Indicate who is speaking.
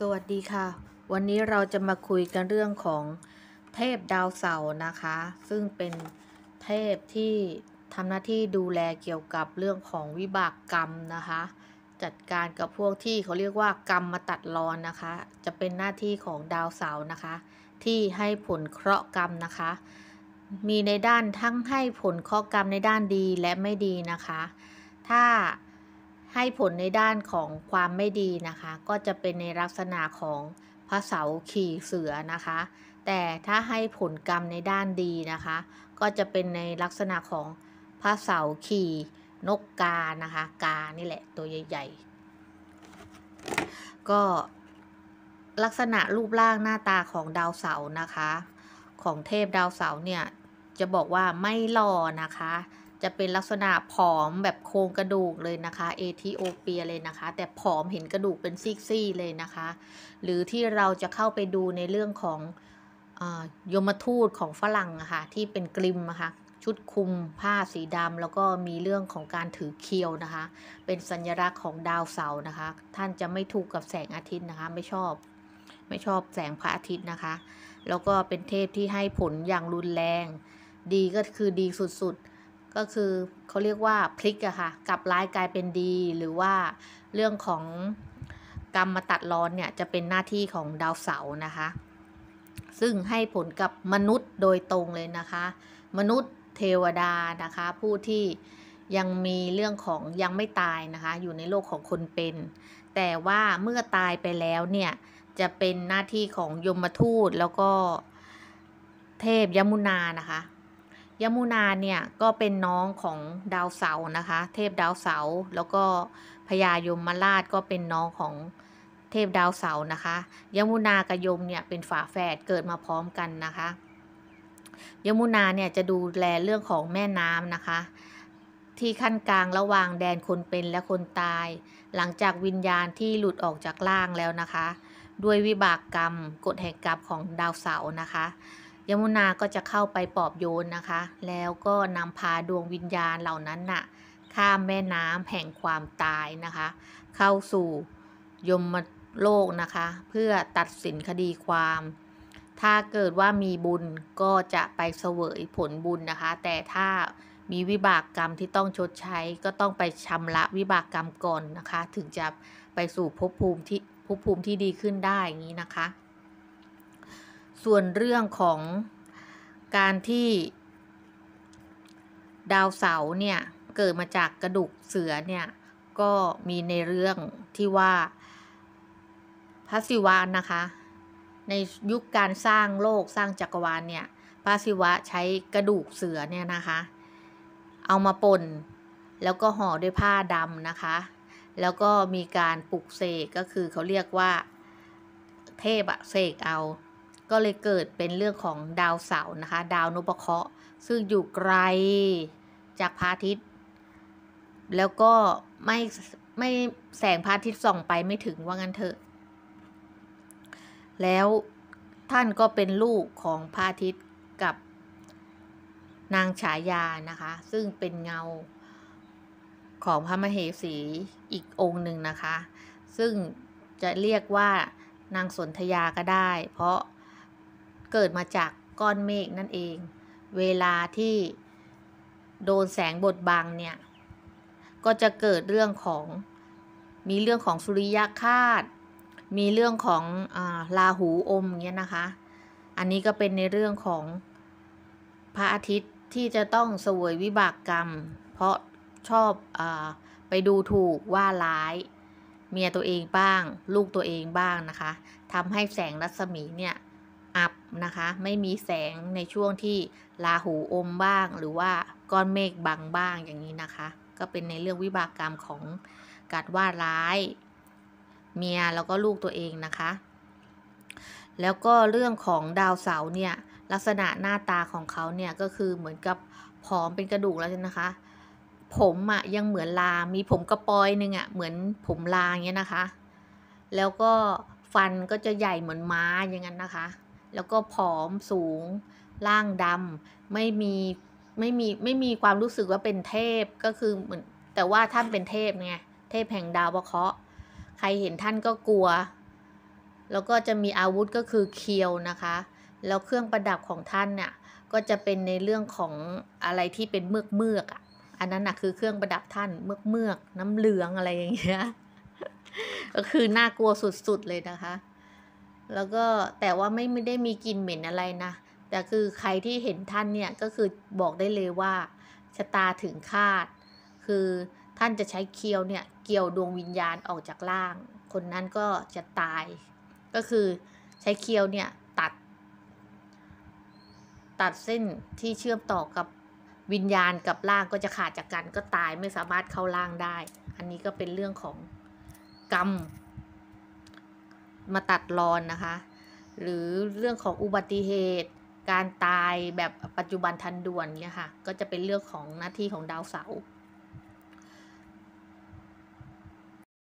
Speaker 1: สวัสดีค่ะ วันนี้เราจะมาคุยกันเรื่องของเทพดาวเสาร์นะคะ ซึ่งเป็นเทพที่ทำหน้าที่ดูแลเกี่ยวกับเรื่องของวิบากกรรมนะคะ จัดการกับพวกที่เขาเรียกว่า กรรมมาตัดรอนนะคะ จะเป็นหน้าที่ของดาวเสาร์นะคะ ที่ให้ผลเคราะห์กรรมนะคะ มีในด้านทั้งให้ผลเคราะห์กรรมในด้านดีและไม่ดีนะคะ ถ้าให้ผลในด้านของความไม่ดีนะคะ ก็จะเป็นในลักษณะของพระเสาขี่เสือนะคะ แต่ถ้าให้ผลกรรมในด้านดีนะคะ ก็จะเป็นในลักษณะของพระเสาขี่ นกกานะคะ กานี่แหละตัวใหญ่ ๆ ก็ลักษณะรูปร่างหน้าตาของดาวเสาร์นะคะ ของเทพดาวเสาร์เนี่ยจะบอกว่าไม่หล่อนะคะจะเป็นลักษณะผอมแบบโครงกระดูกเลยนะคะเอธิโอเปียเลยนะคะ แต่ผอมเห็นกระดูกเป็นซี่เลยนะคะ หรือที่เราจะเข้าไปดูในเรื่องของยมทูตของฝรั่งะคะ่ะที่เป็นกริมนะคะชุดคลุมผ้าสีดำแล้วก็มีเรื่องของการถือเคียวนะคะเป็นสัญลักษณ์ของดาวเสาร์นะคะ ท่านจะไม่ถูกกับแสงอาทิตย์นะคะไม่ชอบไม่ชอบแสงพระอาทิตย์นะคะ แล้วก็เป็นเทพที่ให้ผลอย่างรุนแรง ดีก็คือดีสุดๆก็คือเขาเรียกว่าพลิกอะค่ะกลับร้ายกลายเป็นดีหรือว่าเรื่องของกรรมมาตัดร้อนเนี่ยจะเป็นหน้าที่ของดาวเสาร์นะคะ ซึ่งให้ผลกับมนุษย์โดยตรงเลยนะคะ มนุษย์เทวดานะคะ ผู้ที่ยังมีเรื่องของยังไม่ตายนะคะ อยู่ในโลกของคนเป็น แต่ว่าเมื่อตายไปแล้ว เนี่ยจะเป็นหน้าที่ของยมทูตแล้วก็เทพยมุนานะคะยมุนาเนี่ยก็เป็นน้องของดาวเสาร์นะคะ เทพดาวเสาร์แล้วก็พญายมราชก็เป็นน้องของเทพดาวเสาร์นะคะ ยมุนากับยมเนี่ยเป็นฝาแฝดเกิดมาพร้อมกันนะคะ ยมุนาเนี่ยจะดูแลเรื่องของแม่น้ำนะคะ ที่ขั้นกลางระหว่างแดนคนเป็นและคนตาย หลังจากวิญญาณที่หลุดออกจากร่างแล้วนะคะ ด้วยวิบากกรรมกฎแห่งกรรมของดาวเสาร์นะคะยมุนา ก็จะเข้าไปปอบโยนนะคะ แล้วก็นำพาดวงวิญญาณเหล่านั้นน่ะข้ามแม่น้ำแห่งความตายนะคะ เข้าสู่ยมโลกนะคะ เพื่อตัดสินคดีความ ถ้าเกิดว่ามีบุญก็จะไปเสวยผลบุญนะคะ แต่ถ้ามีวิบากกรรมที่ต้องชดใช้ ก็ต้องไปชำระวิบากกรรมก่อนนะคะ ถึงจะไปสู่ภพภูมิที่ภพภูมิที่ดีขึ้นได้ อย่างนี้นะคะส่วนเรื่องของการที่ดาวเสาเนี่ยเกิดมาจากกระดูกเสือเนี่ย ก็มีในเรื่องที่ว่าพระศิวะนะคะ ในยุคการสร้างโลกสร้างจักรวาลเนี่ยพระศิวะใช้กระดูกเสือเนี่ยนะคะ เอามาปนแล้วก็ห่อด้วยผ้าดำนะคะ แล้วก็มีการปลุกเสกก็คือเขาเรียกว่า เทพอะเสกเอาก็เลยเกิดเป็นเรื่องของดาวเสาร์นะคะ ดาวนปเคราะห์ซึ่งอยู่ไกลจากพระอาทิตย์แล้วก็ไม่ไม่แสงพระอาทิตย์ส่องไปไม่ถึงว่างั้นเถอะ แล้วท่านก็เป็นลูกของพระอาทิตย์กับนางฉายานะคะ ซึ่งเป็นเงาของพระมเหสีอีกองค์หนึ่งนะคะ ซึ่งจะเรียกว่านางสนธยาก็ได้ เพราะเกิดมาจากก้อนเมฆนั่นเอง เวลาที่โดนแสงบดบังเนี่ย ก็จะเกิดเรื่องของ มีเรื่องของสุริยคาต มีเรื่องของอาราหูอมเงี้ยนะคะ อันนี้ก็เป็นในเรื่องของพระอาทิตย์ที่จะต้องเสวยวิบากกรรม เพราะชอบอไปดูถูกว่าร้าย เมียตัวเองบ้างลูกตัวเองบ้างนะคะทำให้แสงรัศมีเนี่ยอับนะคะ ไม่มีแสงในช่วงที่ราหูอมบ้าง หรือว่าก้อนเมฆบังบ้างอย่างนี้นะคะ ก็เป็นในเรื่องวิบากกรรมของการว่าร้าย เมียแล้วก็ลูกตัวเองนะคะ แล้วก็เรื่องของดาวเสาเนี่ยลักษณะหน้าตาของเขาเนี่ย ก็คือเหมือนกับผอมเป็นกระดูกแล้วนะคะ ผมอะ่ะ ยังเหมือนลา มีผมกระปอยหนึ่งอะ่ะเหมือนผมลาเงี้ยนะคะ แล้วก็ฟันก็จะใหญ่เหมือนม้าอย่างนั้นนะคะแล้วก็ผอมสูงร่างดำไม่มีไม่มีไม่มีความรู้สึกว่าเป็นเทพก็คือเหมือนแต่ว่าท่านเป็นเทพไงเทพแห่งดาวเคราะห์ใครเห็นท่านก็กลัว แล้วก็จะมีอาวุธก็คือเคียวนะคะ แล้วเครื่องประดับของท่านเนี่ย ก็จะเป็นในเรื่องของอะไรที่เป็นเมือกเมือกอ่ะอันนั้นนะคือเครื่องประดับท่านเมือกเมือกน้ำเหลืองอะไรอย่างเงี้ยก็คือน่ากลัวสุดๆเลยนะคะแล้วก็แต่ว่าไม่ได้มีกลิ่นเหม็นอะไรนะ แต่คือใครที่เห็นท่านเนี่ยก็คือบอกได้เลยว่าชะตาถึงคาด คือท่านจะใช้เคียวเนี่ยเกี่ยวดวงวิญญาณออกจากร่าง คนนั้นก็จะตาย ก็คือใช้เคียวเนี่ยตัด ตัดเส้นที่เชื่อมต่อกับวิญญาณกับร่างก็จะขาดจากกัน ก็ตายไม่สามารถเข้าร่างได้ อันนี้ก็เป็นเรื่องของกรรมมาตัดรอนนะคะ หรือเรื่องของอุบัติเหตุ การตายแบบปัจจุบันทันด่วนเนี่ยค่ะ ก็จะเป็นเรื่องของหน้าที่ของดาวเสาร์